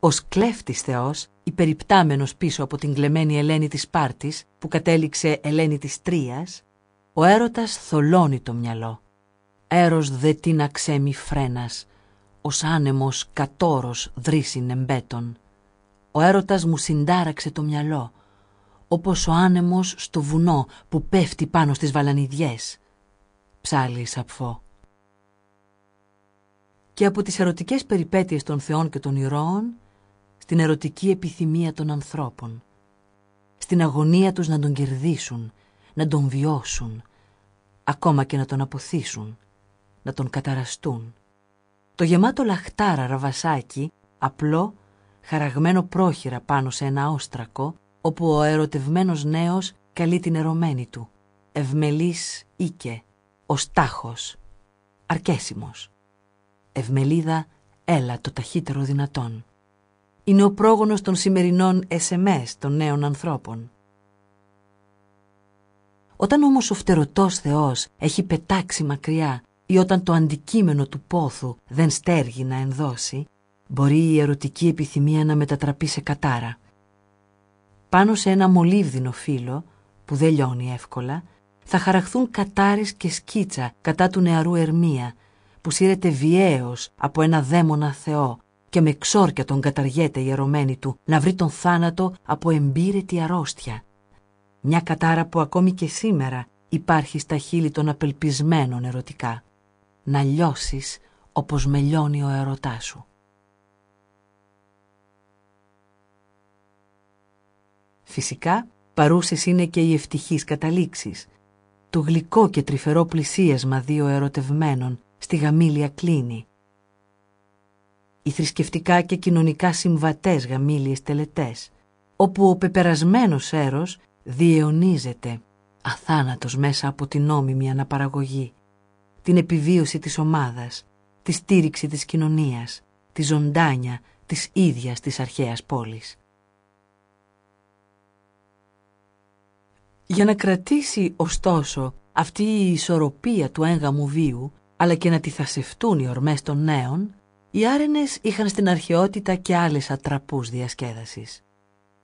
ως κλέφτη θεός, υπεριπτάμενο πίσω από την κλεμμένη Ελένη της Πάρτης, που κατέληξε Ελένη της Τρίας. ο έρωτας θολώνει το μυαλό. Έρος δε τίνα αξέμι φρένας, ως άνεμος κατόρος δρύσιν εμπέτων. Ο έρωτας μου συντάραξε το μυαλό, όπως ο άνεμος στο βουνό που πέφτει πάνω στις βαλανιδιές. Ψάλλει σαπφό. Και από τις ερωτικές περιπέτειες των θεών και των ηρώων, στην ερωτική επιθυμία των ανθρώπων, στην αγωνία τους να τον κερδίσουν, να τον βιώσουν, ακόμα και να τον αποθήσουν, να τον καταραστούν. Το γεμάτο λαχτάρα ραβασάκι, απλό, χαραγμένο πρόχειρα πάνω σε ένα όστρακο, όπου ο ερωτευμένος νέος καλεί την ερωμένη του, ευμελής ήκε, ο στάχος, αρκέσιμος. Ευμελίδα, έλα το ταχύτερο δυνατόν είναι ο πρόγονος των σημερινών SMS των νέων ανθρώπων. Όταν όμως ο φτερωτός Θεός έχει πετάξει μακριά ή όταν το αντικείμενο του πόθου δεν στέργει να ενδώσει, μπορεί η ερωτική επιθυμία να μετατραπεί σε κατάρα. Πάνω σε ένα μολύβδινο φύλλο, που δεν λιώνει εύκολα, θα χαραχθούν κατάρες και σκίτσα κατά του νεαρού Ερμία, που σύρεται βιαίως από ένα δαίμονα Θεό και με ξόρκια τον καταργέται η ερωμένη του να βρει τον θάνατο από εμπύρετη αρρώστια. Μια κατάρα που ακόμη και σήμερα υπάρχει στα χείλη των απελπισμένων ερωτικά. Να λιώσεις όπως με λιώνει ο ερωτάς σου. Φυσικά, παρούσες είναι και οι ευτυχείς καταλήξεις. Το γλυκό και τρυφερό πλησίασμα δύο ερωτευμένων στη γαμήλια κλίνη οι θρησκευτικά και κοινωνικά συμβατές γαμήλιες τελετές, όπου ο πεπερασμένος έρος διαιωνίζεται, αθάνατος μέσα από την νόμιμη αναπαραγωγή, την επιβίωση της ομάδας, τη στήριξη της κοινωνίας, τη ζωντάνια της ίδιας της αρχαίας πόλης. Για να κρατήσει ωστόσο αυτή η ισορροπία του έγγαμου βίου, αλλά και να τη θασευτούν οι ορμές των νέων, οι άρενες είχαν στην αρχαιότητα και άλλες ατραπούς διασκέδασης.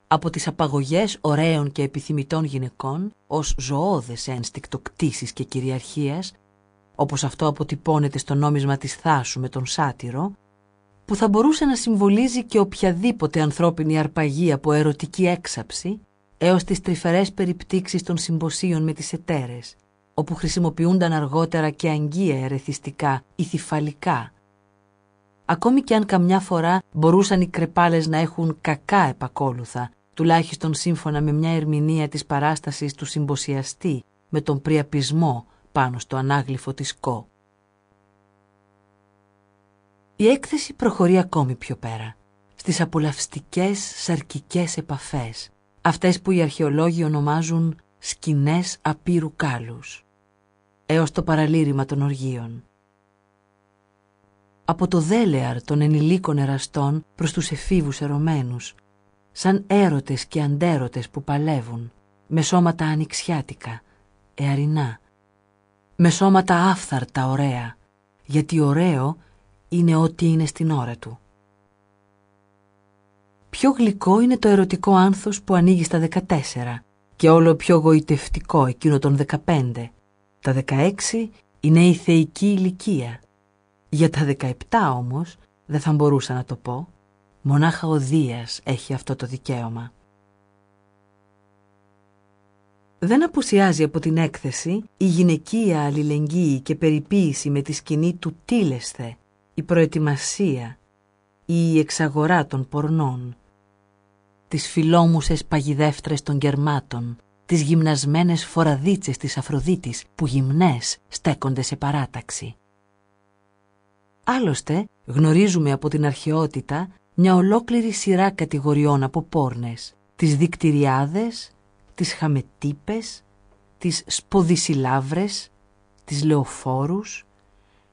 Από τις απαγωγές ωραίων και επιθυμητών γυναικών ως ζωώδες ένστικτο κτήσης και κυριαρχίας, όπως αυτό αποτυπώνεται στο νόμισμα της Θάσου με τον Σάτυρο, που θα μπορούσε να συμβολίζει και οποιαδήποτε ανθρώπινη αρπαγή από ερωτική έξαψη, έως τις τρυφερές περιπτύξεις των συμποσίων με τις εταίρες, όπου χρησιμοποιούνταν αργότερα και αγγεία ερεθιστικά ή θυφαλικά, ακόμη και αν καμιά φορά μπορούσαν οι κρεπάλες να έχουν κακά επακόλουθα, τουλάχιστον σύμφωνα με μια ερμηνεία της παράστασης του συμποσιαστή με τον πριαπισμό πάνω στο ανάγλυφο της Κο. Η έκθεση προχωρεί ακόμη πιο πέρα, στις απολαυστικές σαρκικές επαφές, αυτές που οι αρχαιολόγοι ονομάζουν σκηνές απείρου κάλους, έως το παραλήρημα των οργείων από το δέλεαρ των ενηλίκων εραστών προς τους εφήβους ερωμένους, σαν έρωτες και αντέρωτες που παλεύουν, με σώματα ανοιξιάτικα, εαρινά, με σώματα άφθαρτα ωραία, γιατί ωραίο είναι ό,τι είναι στην ώρα του. Πιο γλυκό είναι το ερωτικό άνθος που ανοίγει στα 14 και όλο πιο γοητευτικό εκείνο των 15. Τα 16 είναι η θεϊκή ηλικία για τα 17 όμως, δεν θα μπορούσα να το πω, μονάχα ο Δίας έχει αυτό το δικαίωμα. Δεν απουσιάζει από την έκθεση η γυναικεία αλληλεγγύη και περιποίηση με τη σκηνή του «Τίλεσθε», η προετοιμασία ή η εξαγορα των πορνών, τις φιλόμουσες παγιδεύτρες των γερμάτων, τις γυμνασμένες φοραδίτσες της Αφροδίτης που γυμνές στέκονται σε παράταξη. Άλλωστε, γνωρίζουμε από την αρχαιότητα μια ολόκληρη σειρά κατηγοριών από πόρνες. Τις δικτυριάδες, τις χαμετύπες, τις σποδισιλάβρες, τις λεωφόρους,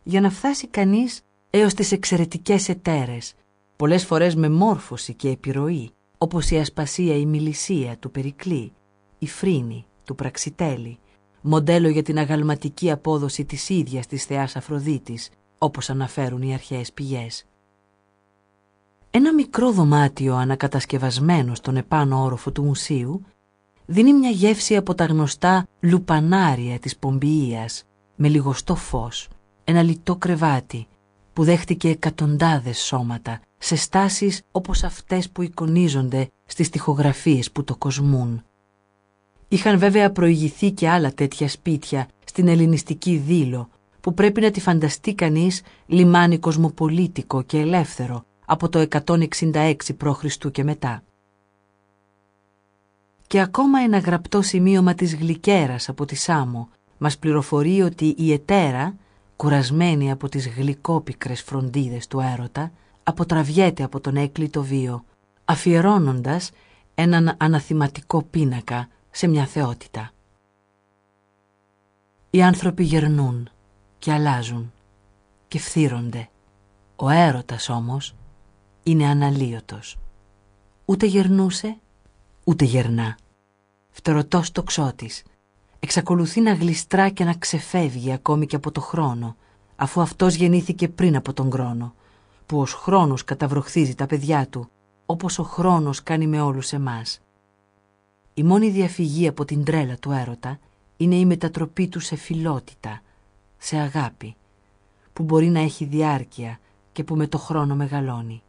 για να φτάσει κανείς έως τις εξαιρετικές εταίρες, πολλές φορές με μόρφωση και επιρροή, όπως η ασπασία η μιλησία του Περικλή, η φρίνη του Πραξιτέλη, μοντέλο για την αγαλματική απόδοση της ίδιας της θεάς Αφροδίτης, όπως αναφέρουν οι αρχαίες πηγές. Ένα μικρό δωμάτιο ανακατασκευασμένο στον επάνω όροφο του μουσείου δίνει μια γεύση από τα γνωστά λουπανάρια της Πομπιείας με λιγοστό φως, ένα λιτό κρεβάτι που δέχτηκε εκατοντάδες σώματα σε στάσεις όπως αυτές που εικονίζονται στις τοιχογραφίες που το κοσμούν. Είχαν βέβαια προηγηθεί και άλλα τέτοια σπίτια στην ελληνιστική δήλο που πρέπει να τη φανταστεί κανείς λιμάνι κοσμοπολίτικο και ελεύθερο από το 166 π.Χ. και μετά. Και ακόμα ένα γραπτό σημείωμα της Γλυκέρας από τη Σάμο μας πληροφορεί ότι η Ετέρα, κουρασμένη από τις γλυκόπικρες φροντίδες του έρωτα, αποτραβιέται από τον έκλειτο βίο, αφιερώνοντας έναν αναθυματικό πίνακα σε μια θεότητα. Οι άνθρωποι γερνούν και αλλάζουν και φθύρονται. Ο έρωτας όμως είναι αναλύωτος. Ούτε γερνούσε, ούτε γερνά. Φτερωτός το Εξακολουθεί να γλιστρά και να ξεφεύγει ακόμη και από το χρόνο, αφού αυτός γεννήθηκε πριν από τον χρόνο, που ως χρόνος καταβροχθίζει τα παιδιά του, όπως ο χρόνος κάνει με όλους εμάς. Η μόνη διαφυγή από την τρέλα του έρωτα είναι η μετατροπή του σε φιλότητα, σε αγάπη, που μπορεί να έχει διάρκεια και που με το χρόνο μεγαλώνει.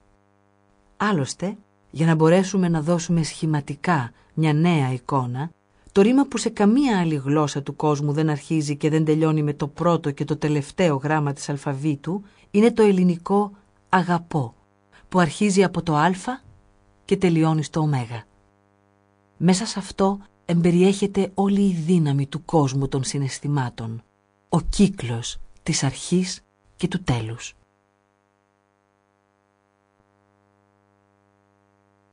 Άλλωστε, για να μπορέσουμε να δώσουμε σχηματικά μια νέα εικόνα, το ρήμα που σε καμία άλλη γλώσσα του κόσμου δεν αρχίζει και δεν τελειώνει με το πρώτο και το τελευταίο γράμμα της αλφαβήτου είναι το ελληνικό «αγαπώ», που αρχίζει από το «α» και τελειώνει στο «ω». Μέσα σε αυτό εμπεριέχεται όλη η δύναμη του κόσμου των συναισθημάτων, ο κύκλος της αρχής και του τέλους.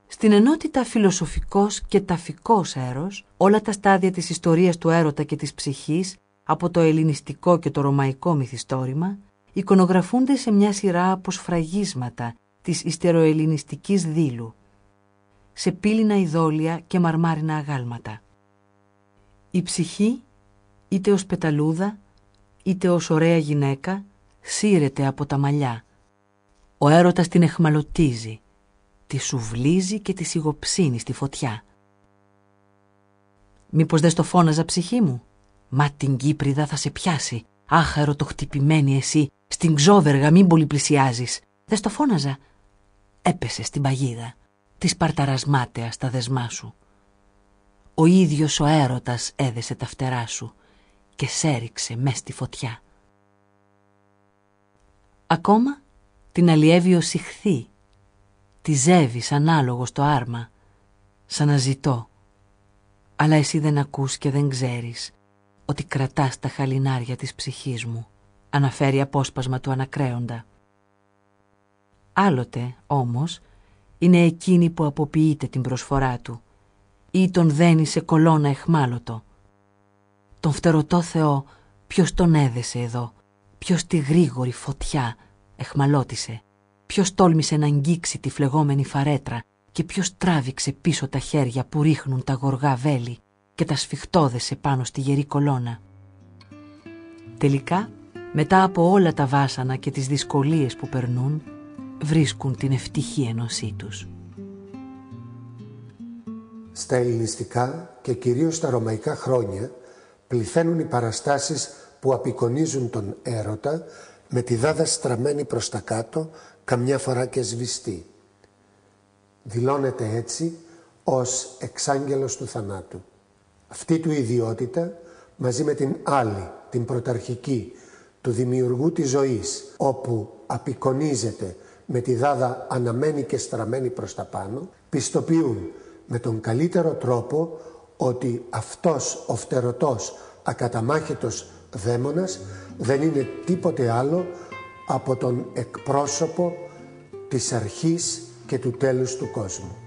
Στην ενότητα φιλοσοφικός και ταφικός έρος, όλα τα στάδια της ιστορίας του έρωτα και της ψυχής, από το ελληνιστικό και το ρωμαϊκό μυθιστόρημα, εικονογραφούνται σε μια σειρά από σφραγίσματα της ιστεροελληνιστικής δήλου, σε πύληνα ειδόλια και μαρμάρινα αγάλματα. Η ψυχή, είτε ως πεταλούδα, είτε ως ωραία γυναίκα, σύρεται από τα μαλλιά. Ο έρωτας την εχμαλωτίζει, τη σουβλίζει και τη σιγοψύνει στη φωτιά. Μήπως δεν στο φώναζα ψυχή μου, μα την Κύπριδα θα σε πιάσει, άχαρο το χτυπημένη εσύ, στην ξόβεργα μην πολυπλησιάζει. Δεν στο φώναζα, έπεσε στην παγίδα, της παρταρασμάτεας στα δεσμά σου. Ο ίδιος ο έρωτας έδεσε τα φτερά σου και σέριξε μες στη φωτιά. Ακόμα την αλλιεύει ο συχθή, τη ζεύεις ανάλογο στο άρμα, σαν να ζητώ. Αλλά εσύ δεν ακούς και δεν ξέρεις ότι κρατάς τα χαλινάρια της ψυχής μου, αναφέρει απόσπασμα του ανακρέοντα. Άλλοτε, όμως, είναι εκείνη που αποποιείται την προσφορά του ή τον δένει σε κολόνα εχμάλωτο, τον φτερωτό Θεό, ποιος τον έδεσε εδώ, ποιος τη γρήγορη φωτιά εχμαλώτησε, ποιος τόλμησε να αγγίξει τη φλεγόμενη φαρέτρα και ποιος τράβηξε πίσω τα χέρια που ρίχνουν τα γοργά βέλη και τα σφιχτόδεσε πάνω στη γερή κολόνα. Τελικά, μετά από όλα τα βάσανα και τις δυσκολίες που περνούν, βρίσκουν την ευτυχή ένωσή τους. Στα ελληνιστικά και κυρίως στα ρωμαϊκά χρόνια, πληθαίνουν οι παραστάσεις που απεικονίζουν τον έρωτα με τη δάδα στραμμένη προς τα κάτω, καμιά φορά και σβηστή. Δηλώνεται έτσι ως εξάγγελος του θανάτου. Αυτή του ιδιότητα, μαζί με την άλλη, την πρωταρχική, του δημιουργού της ζωής, όπου απεικονίζεται με τη δάδα αναμένη και στραμμένη προς τα πάνω, πιστοποιούν με τον καλύτερο τρόπο ότι αυτός ο φτερωτός ακαταμάχητος δαίμονας δεν είναι τίποτε άλλο από τον εκπρόσωπο της αρχής και του τέλους του κόσμου.